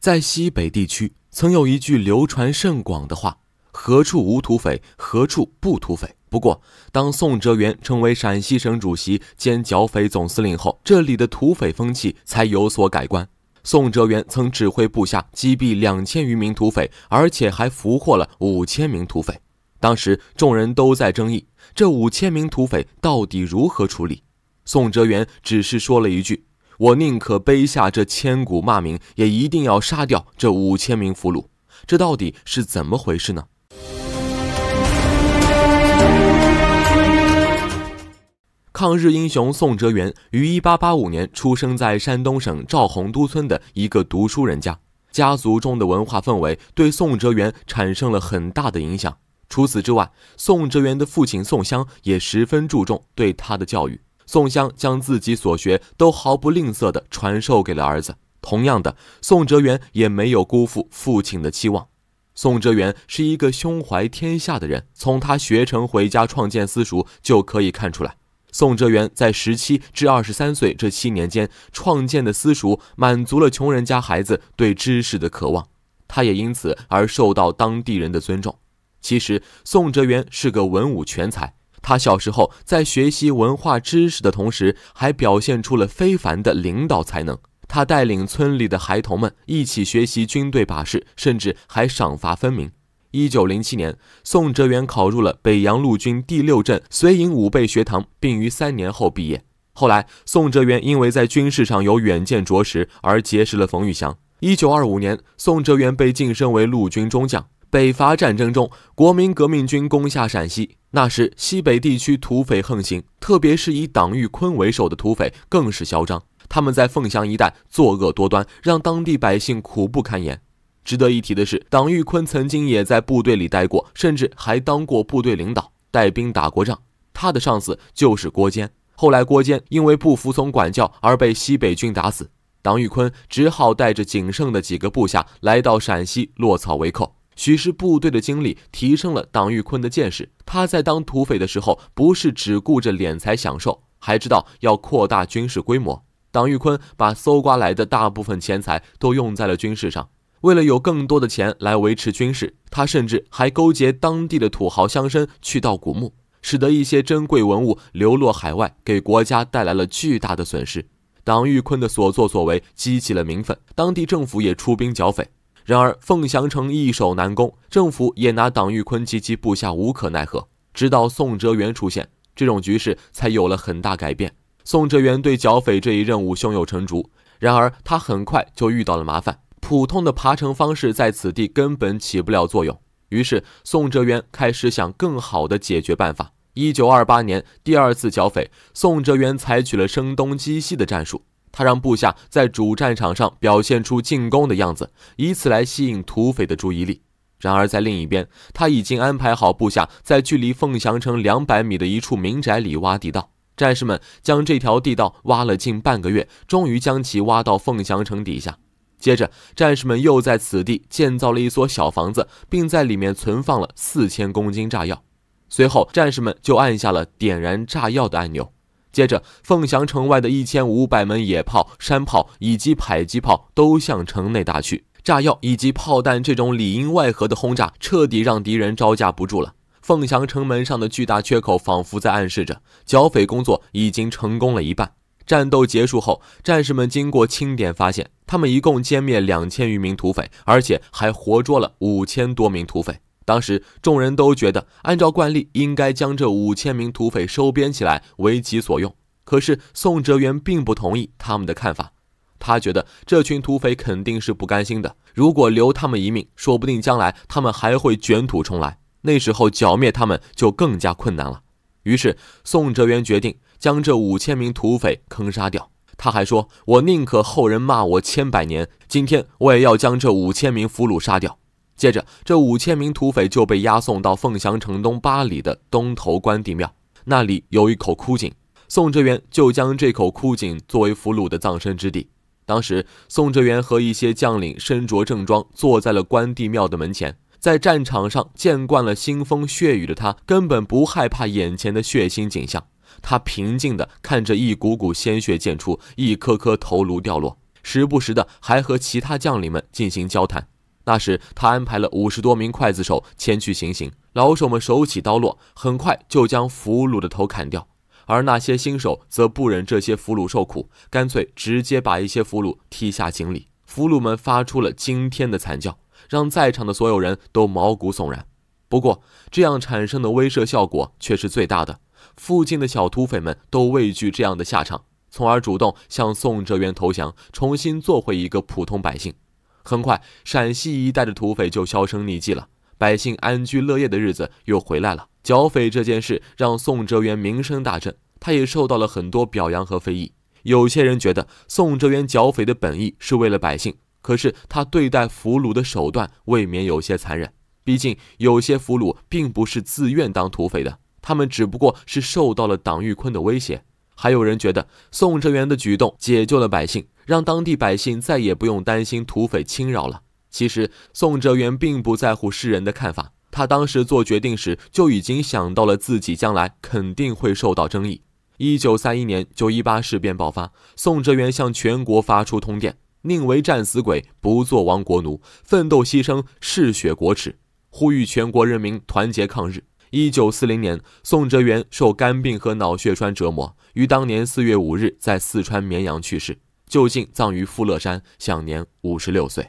在西北地区，曾有一句流传甚广的话：“何处无土匪，何处不土匪。”不过，当宋哲元成为陕西省主席兼剿匪总司令后，这里的土匪风气才有所改观。宋哲元曾指挥部下击毙两千余名土匪，而且还俘获了五千名土匪。当时，众人都在争议这五千名土匪到底如何处理。宋哲元只是说了一句。我宁可背下这千古骂名，也一定要杀掉这五千名俘虏。这到底是怎么回事呢？抗日英雄宋哲元于一八八五年出生在山东省赵洪都村的一个读书人家，家族中的文化氛围对宋哲元产生了很大的影响。除此之外，宋哲元的父亲宋襄也十分注重对他的教育。宋襄将自己所学都毫不吝啬地传授给了儿子。同样的，宋哲元也没有辜负父亲的期望。宋哲元是一个胸怀天下的人，从他学成回家创建私塾就可以看出来。宋哲元在十七至二十三岁这七年间创建的私塾，满足了穷人家孩子对知识的渴望，他也因此而受到当地人的尊重。其实，宋哲元是个文武全才。他小时候在学习文化知识的同时，还表现出了非凡的领导才能。他带领村里的孩童们一起学习军队把式，甚至还赏罚分明。一九零七年，宋哲元考入了北洋陆军第六镇随营武备学堂，并于三年后毕业。后来，宋哲元因为在军事上有远见卓识，而结识了冯玉祥。一九二五年，宋哲元被晋升为陆军中将。北伐战争中，国民革命军攻下陕西。那时，西北地区土匪横行，特别是以党玉坤为首的土匪更是嚣张。他们在凤翔一带作恶多端，让当地百姓苦不堪言。值得一提的是，党玉坤曾经也在部队里待过，甚至还当过部队领导，带兵打过仗。他的上司就是郭坚。后来，郭坚因为不服从管教而被西北军打死，党玉坤只好带着仅剩的几个部下来到陕西落草为寇。许是部队的经历提升了党玉坤的见识，他在当土匪的时候，不是只顾着敛财享受，还知道要扩大军事规模。党玉坤把搜刮来的大部分钱财都用在了军事上，为了有更多的钱来维持军事，他甚至还勾结当地的土豪乡绅去盗古墓，使得一些珍贵文物流落海外，给国家带来了巨大的损失。党玉坤的所作所为激起了民愤，当地政府也出兵剿匪。然而，凤翔城易守难攻，政府也拿党玉坤及其部下无可奈何。直到宋哲元出现，这种局势才有了很大改变。宋哲元对剿匪这一任务胸有成竹，然而他很快就遇到了麻烦。普通的爬城方式在此地根本起不了作用，于是宋哲元开始想更好的解决办法。一九二八年第二次剿匪，宋哲元采取了声东击西的战术。他让部下在主战场上表现出进攻的样子，以此来吸引土匪的注意力。然而，在另一边，他已经安排好部下在距离凤翔城两百米的一处民宅里挖地道。战士们将这条地道挖了近半个月，终于将其挖到凤翔城底下。接着，战士们又在此地建造了一所小房子，并在里面存放了四千公斤炸药。随后，战士们就按下了点燃炸药的按钮。接着，凤翔城外的一千五百门野炮、山炮以及迫击炮都向城内打去，炸药以及炮弹，这种里应外合的轰炸，彻底让敌人招架不住了。凤翔城门上的巨大缺口，仿佛在暗示着剿匪工作已经成功了一半。战斗结束后，战士们经过清点，发现他们一共歼灭两千余名土匪，而且还活捉了五千多名土匪。当时，众人都觉得，按照惯例，应该将这五千名土匪收编起来，为己所用。可是，宋哲元并不同意他们的看法。他觉得，这群土匪肯定是不甘心的。如果留他们一命，说不定将来他们还会卷土重来，那时候剿灭他们就更加困难了。于是，宋哲元决定将这五千名土匪坑杀掉。他还说：“我宁可后人骂我千百年，今天我也要将这五千名俘虏杀掉。”接着，这五千名土匪就被押送到凤翔城东八里的东头关帝庙，那里有一口枯井，宋哲元就将这口枯井作为俘虏的葬身之地。当时，宋哲元和一些将领身着正装，坐在了关帝庙的门前。在战场上见惯了腥风血雨的他，根本不害怕眼前的血腥景象，他平静地看着一股股鲜血溅出，一颗颗头颅掉落，时不时的还和其他将领们进行交谈。那时，他安排了五十多名刽子手前去行刑。老手们手起刀落，很快就将俘虏的头砍掉；而那些新手则不忍这些俘虏受苦，干脆直接把一些俘虏踢下井里。俘虏们发出了惊天的惨叫，让在场的所有人都毛骨悚然。不过，这样产生的威慑效果却是最大的。附近的小土匪们都畏惧这样的下场，从而主动向宋哲元投降，重新做回一个普通百姓。很快，陕西一带的土匪就销声匿迹了，百姓安居乐业的日子又回来了。剿匪这件事让宋哲元名声大振，他也受到了很多表扬和非议。有些人觉得宋哲元剿匪的本意是为了百姓，可是他对待俘虏的手段未免有些残忍。毕竟有些俘虏并不是自愿当土匪的，他们只不过是受到了党玉坤的威胁。还有人觉得宋哲元的举动解救了百姓。让当地百姓再也不用担心土匪侵扰了。其实，宋哲元并不在乎世人的看法。他当时做决定时就已经想到了自己将来肯定会受到争议。一九三一年九一八事变爆发，宋哲元向全国发出通电：“宁为战死鬼，不做亡国奴。奋斗牺牲，嗜血国耻。”呼吁全国人民团结抗日。一九四零年，宋哲元受肝病和脑血栓折磨，于当年四月五日在四川绵阳去世。就近葬于富乐山，享年五十六岁。